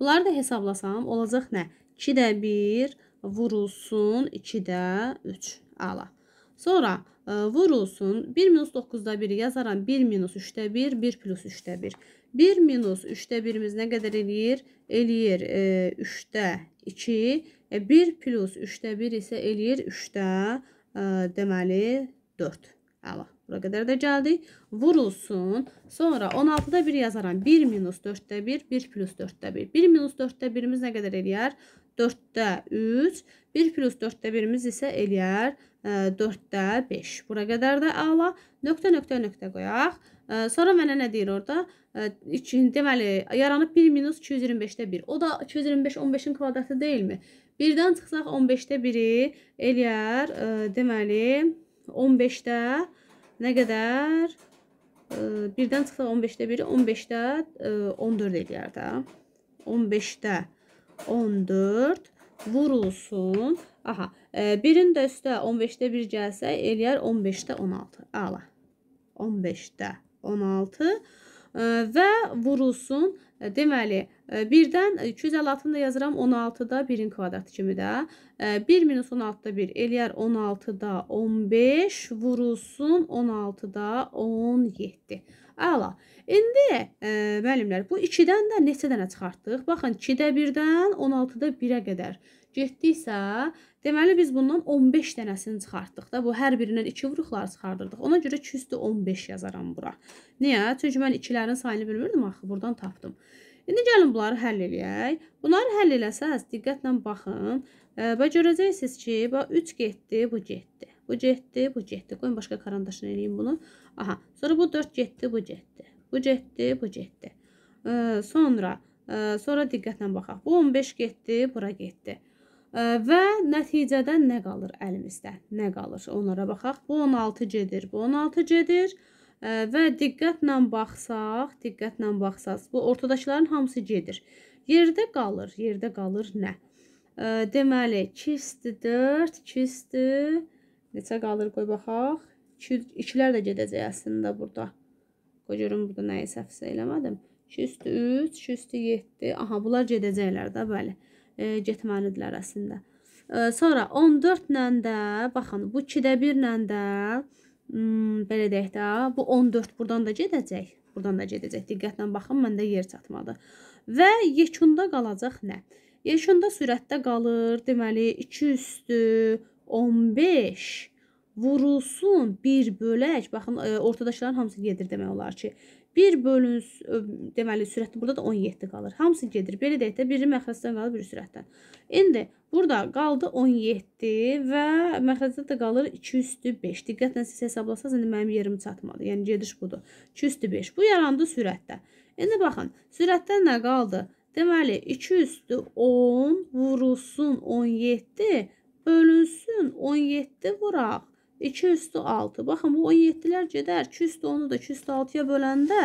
bunları da hesablasam olacaq nə 2-də 1 vurulsun 2-də 3 ala sonra e, vurulsun 1 minus 9-da 1 yazaram 1 minus 3-də 1 1 plus 3-də 1 1 minus 3-də 1-imiz nə qədər eləyir? Eləyir e, 3-də 2 1 e, plus 3-də 1 isə eləyir 3-də e, deməli 4. Əla. Bura qədər də gəldik. Vurulsun. Sonra 16-da 1 yazaram. 1 minus 4-də 1, 1 plus 4-də 1. 1 minus 4-də 1-imiz nə qədər eləyər? 4-də 3. 1 plus 4-də 1-imiz isə eləyər 4-də e, 5. Bura qədər də əla. Nöqtə, nöqtə, nöqtə qoyaq. Sonra mənə nə deyir orada? Deməli, yaranıb 1 minus 225-də 1. O da 225, 15-in kvadratı deyilmi? 225. 1-dən çıxsaq 15-də 1-i eləyər, e, deməli 15-də nə qədər? E, 1-dən çıxsaq 15-də 1-i 15-də e, 14 eləyər də. 15-də 14 vurulsun. Aha, e, birin də üstə 15-də 1 gəlsə eləyər 15-də 16. Ala. 15-də 16 və vurulsun. Deməli, 1-dən 256-nı da yazıram 16-da 1-in kvadratı kimi də. 1 minus 16-da 1 eləyər 16-da 15, vurulsun 16-da 17. Əla. İndi e, müəllimlər bu 2-dən də neçə dənə çıxartdıq? Baxın 2-də 1-dən 16-da 1-ə qədər getdiksə, deməli biz bundan 15 dənəsini çıxartdıq da. Bu hər birindən 2 vuruqlar çıxardırdıq. Ona görə 2/15 yazaram bura. Niyə? Çünki mən 2-lərin sayını bilmirdim axı, burdan tapdım. İndi gəlin bunları həll eləyək. Bunları həll eləsəz, diqqətlə baxın və e, görəcəksiniz ki, bax 3 getdi, bu getdi. Bu getdi, bu getdi. Qoyun başqa karandaşla eləyim bunu. Aha, sonra bu 4 getdi, bu getdi. Bu getdi, bu getdi. E, sonra e, sonra diqqətlə baxaq. Bu 15 getdi, bura getdi. Və nəticədə nə qalır əlimizdə? Nə qalır? Onlara baxaq. Bu 16 gedir, bu 16 gedir. Və diqqətlə baxsaq, diqqətlə baxsaq, bu ortadakıların hamısı gedir. Yerdə qalır, yerdə qalır nə? Deməli, 2 isti 4, 2 isti, neçə qalır qoy baxaq. 2-lər də gedəcək əslində burada. Qoy görüm burada nəyi səhvsə eləmədim. 2 üstü 3, 2 üstü 7, aha bunlar gedəcəklər də, bəli. 2 e, getməlidir arasında. E, sonra 14 ilə də baxın bu 2-də 1 ilə də m, belə deyək də bu 14 burdan da gedəcək. Burdan da gedəcək. Diqqətlə baxın, məndə yer çatmadı. Və yekunda qalacaq nə? Yekunda sürətdə qalır. Deməli 2 üstü 15 vurulsun bir bölək. Baxın e, ortadakıların hamısı gedir demək olar ki. 1 bölün, deməli sürətin burada da 17 qalır. Hamısı gedir. Belə deyək də, biri məxrəcdən qalır, biri sürətdən. İndi burada qaldı 17 və məxrəcdə də qalır 2 üstü 5. Diqqətlə siz hesablasanız, indi mənim yerim çatmadı. Yəni, gediş budur. 2 üstü 5. Bu yarandı sürətdə. İndi baxın, sürətdən nə qaldı? Deməli, 2 üstü 10 vurulsun 17, bölünsün 17 vuraq. 2 üstü 6. Baxın bu 17-lər gedər. 2 üstü 10-u da 2 üstü 6-ya böləndə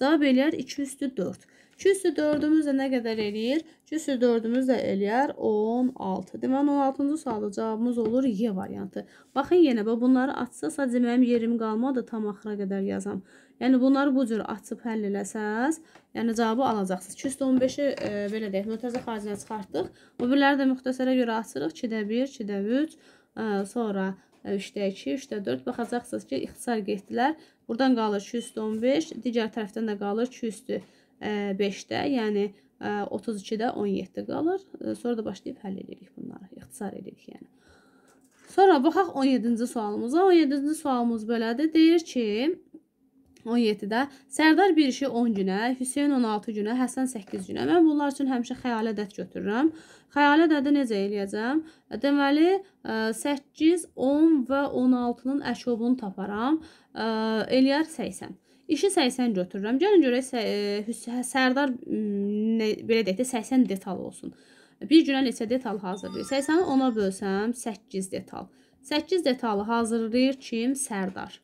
cavab eləyər 2 üstü 4. 2 üstü 4-ümüz də nə qədər eləyir? 2 üstü 4-ümüz də eləyər 16. Deməli 16-cı sualda cavabımız olur Y variantı. Baxın yenə bə, bunları açsasa deməyim yerim qalmadı tam axıra qədər yazam. Yəni bunları bu cür açıb həll eləsəz, yəni cavabı alacaqsınız. 2 üstü 15-i e, belə deyək, mötəzə xaricinə çıxartdıq. O birləri də müxtəsərə görə açırıq. 2-də 1, 2-də 3, e, sonra 3-də 2, 3-də 4 baxacaqsınız ki, ixtisar getdilər. Buradan qalır 215, digər tərəfdən də qalır 205-də, e, yəni 32-də e, 17 qalır. E, sonra da başlayıb həll edirik bunları, ixtisar edirik yəni. Sonra baxaq 17-ci sualımıza. 17-ci sualımız belədir. Deyir ki, 17-də Sərdar bir işi 10 günə, Hüseyn 16 günə, Həsən 8 günə. Mən bunlar üçün həmişə xəyal ədəd götürürəm. Xəyal ədədi necə eləyəcəm? E, deməli 8, e, 10 və 16-nın əşobunu taparam. E, eləyər 80. İşi 80 götürürəm. Gəlin görək hə, Sərdar belə deyək də 80 detal olsun. Bir günə neçə detal hazırlayır? 80-i 10-a bölsəm 8 detal. 8 detalı hazırlayır kim? Sərdar.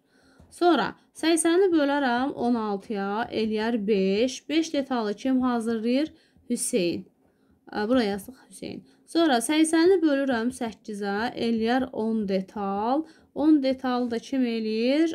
Sonra 80-i bölərəm 16-ya, eləyər 5. 5 detallı kim hazırlayır? Hüseyn. Buraya yazıq Hüseyn. Sonra 80-i bölürəm 8-ə, eləyər 10 detal. 10 detalı da kim eləyir?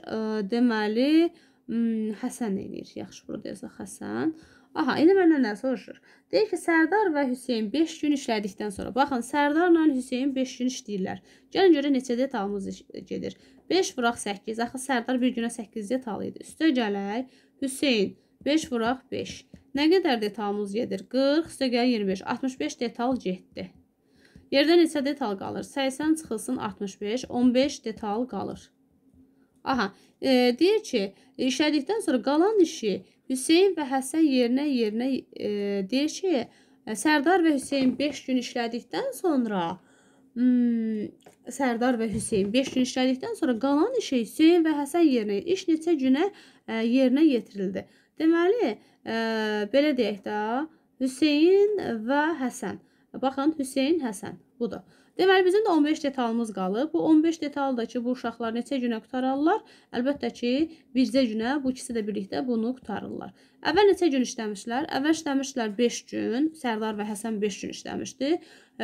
Deməli, hmm, Həsən eləyir. Yaxşı, burada yazıq Həsən. Həsən. Aha, elə məndən nə soruşur? Deyir ki, Sərdar və Hüseyn 5 gün işlədikdən sonra, baxın, Sərdarla Hüseyn 5 gün işləyirlər. Gəlin görə neçə detalımız e, gedir. 5 vuraq 8, axı Sərdar bir günə 8 detal idi. Üstə gələk, Hüseyn 5 vuraq 5. Nə qədər detalımız gedir? 40, üstə gəl 25, 65 detal getdi. Yerdə neçə detal qalır? 80 çıxılsın 65, 15 detal qalır. Aha, e, deyir ki, işlədikdən sonra qalan işi Hüseyn və Həsən yerinə yerinə e, deyir ki, Sərdar və Hüseyn 5 gün işlədikdən sonra hmm, Sərdar və Hüseyn 5 gün işlədikdən sonra qalan işi Hüseyn və Həsən yerinə iş neçə günə e, yerinə yetirildi. Deməli, e, belə deyək də, Hüseyn və Həsən. Baxın, Hüseyn, Həsən. Budur. Deməli, bizim də 15 detalımız qalıb. Bu 15 detalda ki, bu uşaqlar neçə günə qutararlar? Əlbəttə ki, bircə günə bu ikisi də birlikdə bunu qutarırlar. Əvvəl neçə gün işləmişlər? Əvvəl işləmişlər 5 gün. Sərdar və Həsən 5 gün işləmişdi.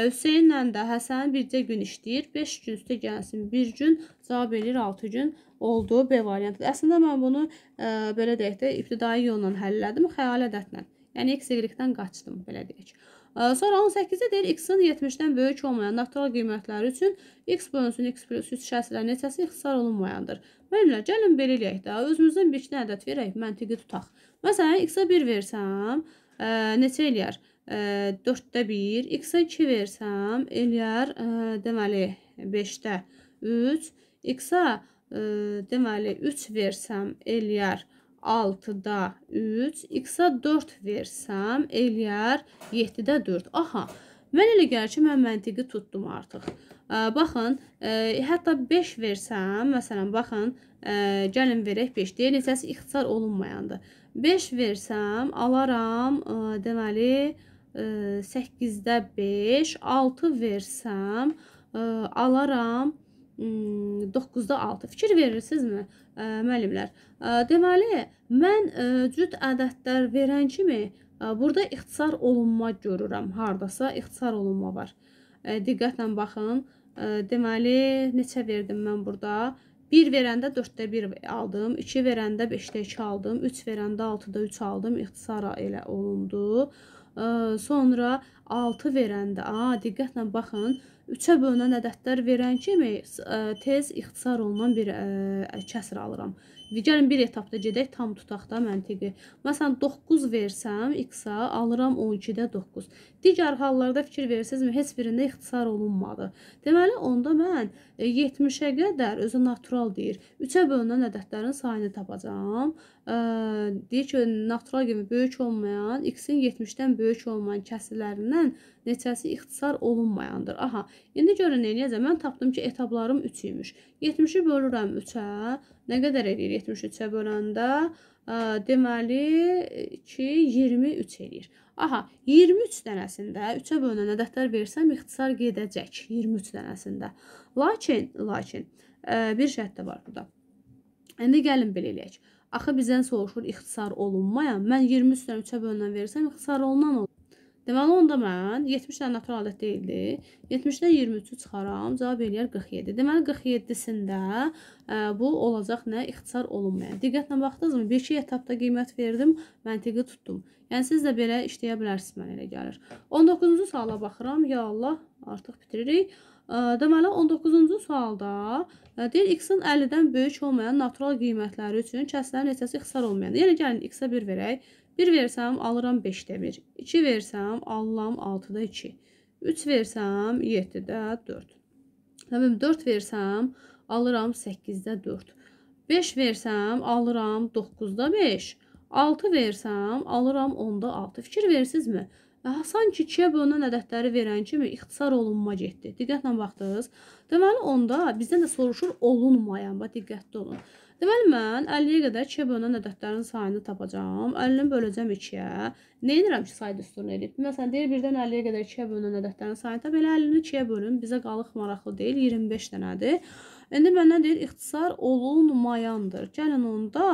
Hüseynlə də Həsən bircə gün işləyir. 5 gün üstə gəlsin 1 gün, cavab verir 6 gün oldu B variantı. Əslində mən bunu ə, belə deyək də ibtidai yolla həll elədim, xəyal ədətlə. Yəni x y-dən qaçdım belə deyək. Sonra 18-də deyir, x-in 70-dən böyük olmayan natural qiymətləri üçün x bölünsün x plus 3 şəxslərin neçəsi ixtisar olunmayandır. Müəllimlər, gəlin belə eləyək də, özümüzdən bir iki ədəd verək, məntiqi tutaq. Məsələn, x-a 1 versəm, ə, neçə eləyər? Ə, 4-də 1, x-a 2 versəm, eləyər, ə, deməli, 5-də 3, x-a, deməli, 3 versəm, eləyər, 3. 6-da 3, x-a 4 versəm, eləyər 7-də 4. Aha, mən elə gəlir ki, mən məntiqi tutdum artıq. Baxın, hətta 5 versəm, məsələn, baxın, gəlin verək 5. Deyə neçəsi ixtisar olunmayandır. 5 versəm, alaram, deməli, 8-də 5, 6 versəm, alaram, 5. 9-da hmm, 6. Fikir verirsinizmi, e, müəllimlər? E, deməli, mən e, cüt ədədlər verən kimi burada ixtisar olunma görürəm. Hardasa ixtisar olunma var. Diqqətlə baxın. Deməli, neçə verdim mən burada? 1 verəndə 4-də 1 aldım, 2 verəndə 5-də 2 aldım, 3 verəndə 6-da 3 aldım, ixtisar elə olundu. Sonra 6 verəndə, a, diqqətlə baxın, Üçə bölünən ədədlər verən kimi ə, e, tez ixtisar olunan bir ə, e, kəsr alıram. Gəlin bir etapda gedək, tam tutaq da məntiqi. Məsələn, 9 versəm x-a, alıram 12-də 9. Digər hallarda fikir verirsinizmi, heç birində ixtisar olunmadı. Deməli, onda mən 70-ə e, qədər özü natural deyir. 3-ə bölünən ədədlərin sayını tapacağam deyir ki, natural kimi böyük olmayan, x-in 70-dən böyük olmayan kəsirlərindən neçəsi ixtisar olunmayandır. Aha, indi görün eləyəcəm. Mən tapdım ki, etablarım 3 imiş. 70-i bölürəm 3-ə. Nə qədər eləyir 73-ə böləndə? Deməli, 2, 23 eləyir. Aha, 23 dənəsində 3-ə bölünən ədədlər versəm, ixtisar gedəcək 23 dənəsində. Lakin, lakin, bir şəhət də var burada. İndi gəlin belə eləyək. Axı bizdən soruşur ixtisar olunmayan. Mən 20 üstdən 3-ə bölünən versəm ixtisar olunan olur. Deməli onda mən 70 də natural alət deyildi. 70-dən 23-ü çıxaram, cavab eləyər 47. Deməli 47-sində e, bu olacaq nə? İxtisar olunmayan. Diqqətlə baxdınızmı? 5 etapda qiymət verdim, məntiqi tutdum. Yəni siz də belə işləyə bilərsiniz mənə elə gəlir. 19-cu suala baxıram. Ya Allah, artıq bitiririk. Deməli 19-cu sualda deyir x-in 50-dən böyük olmayan natural qiymətləri üçün kəslərin neçəsi ixtisar olmayan. Yəni gəlin x-ə 1 verək. 1 versəm alıram 5 demir. 2 versəm alıram 6-da 2. 3 versəm 7-də 4. Təmim 4 versəm alıram 8-də 4. 5 versəm alıram 9-da 5. 6 versəm alıram 10-da 6. Fikir verirsinizmi? mi? Sanki ikiyə bölünən ədədləri verən kimi ixtisar olunma getdi. Diqqətlə baxdınız. Deməli, onda bizdən də soruşur olunmayan, bax, diqqətli olun. Deməli, mən 50-yə qədər 2-yə bölünən ədədlərin sayını tapacağam. 50-ni böləcəm 2-yə. Nə edirəm ki, sayı düsturunu edib? Məsələn, deyir, birdən 50-yə qədər 2-yə bölünən ədədlərin sayını tap. Elə 50-ni 2-yə bölün. Bizə qalıq maraqlı deyil, 25 dənədir. İndi məndən deyir ixtisar olunmayandır. Gəlin onda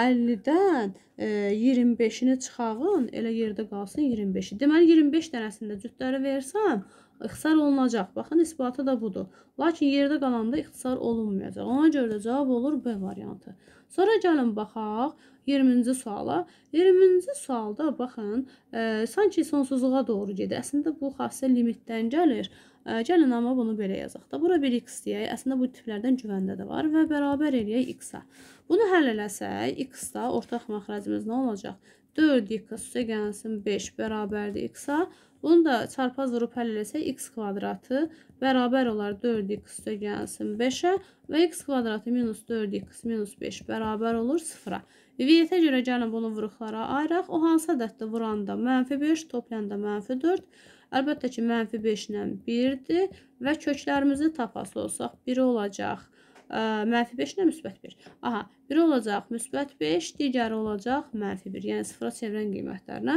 50-dən e, 25-ini çıxağın, elə yerdə qalsın 25-i. Deməli 25 dənəsində cütləri versəm ixtisar olunacaq. Baxın isbatı da budur. Lakin yerdə qalanda ixtisar olunmayacaq. Ona görə də cavab olur B variantı. Sonra gəlin baxaq 20-ci suala. 20-ci sualda baxın, e, sanki sonsuzluğa doğru gedir. Əslində bu xasə limitdən gəlir. Gəlin amma bunu belə yazaq da. Bura bir x deyək. Əslində bu tiplərdən güvəndə də var və bərabər eləyək x-a. Bunu həll eləsək, x-da ortaq məxrəcimiz nə olacaq? 4x üstə gəlsin 5 bərabərdir x-a. Bunu da çarpaz vurub həll eləsək x kvadratı bərabər olar 4x üstə gəlsin 5-ə və x kvadratı minus 4x minus 5 bərabər olur 0-a. Viviyyətə görə gəlin bunu vuruqlara ayıraq. O hansı ədəddə vuranda mənfi 5, toplayanda mənfi 4. Əlbəttə ki, mənfi 5 ilə 1-dir və köklərimizi tapası olsaq 1 olacaq. Mənfi 5 ilə müsbət 1. Aha, 1 olacaq müsbət 5, digəri olacaq mənfi 1. Yəni, sıfıra çevirən qiymətlərlə.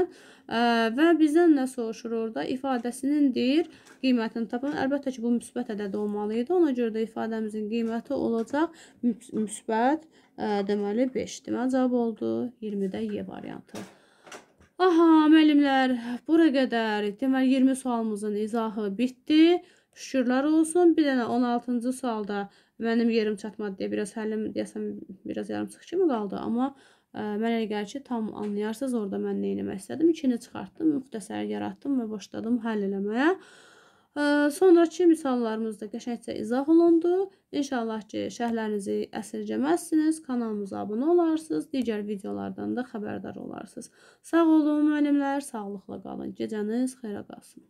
Və bizdən nə soruşur orada? İfadəsinin deyir, qiymətini tapın. Əlbəttə ki, bu müsbət ədəd olmalıydı. Ona görə də ifadəmizin qiyməti olacaq müsbət, deməli, 5. Deməli, cavab oldu 20-də Y variantı. Aha, müəllimlər, bura qədər deməli 20 sualımızın izahı bitdi. Şükürlər olsun. Bir dənə 16-cı sualda mənim yerim çatmadı deyə biraz həllim deyəsəm biraz yarımçıq kimi qaldı, amma ə, e, mən elə gəlir ki, tam anlayarsınız orada mən nə etmək istədim. İkini çıxartdım, müxtəsər yaratdım və başladım həll eləməyə. Sonrakı misallarımızda qəşəngcə izah olundu. İnşallah ki, şərhlərinizi əsirgəməzsiniz, kanalımıza abunə olarsınız, digər videolardan da xəbərdar olarsınız. Sağ olun müəllimlər, sağlıqla qalın. Gecəniz xeyrə qalsın.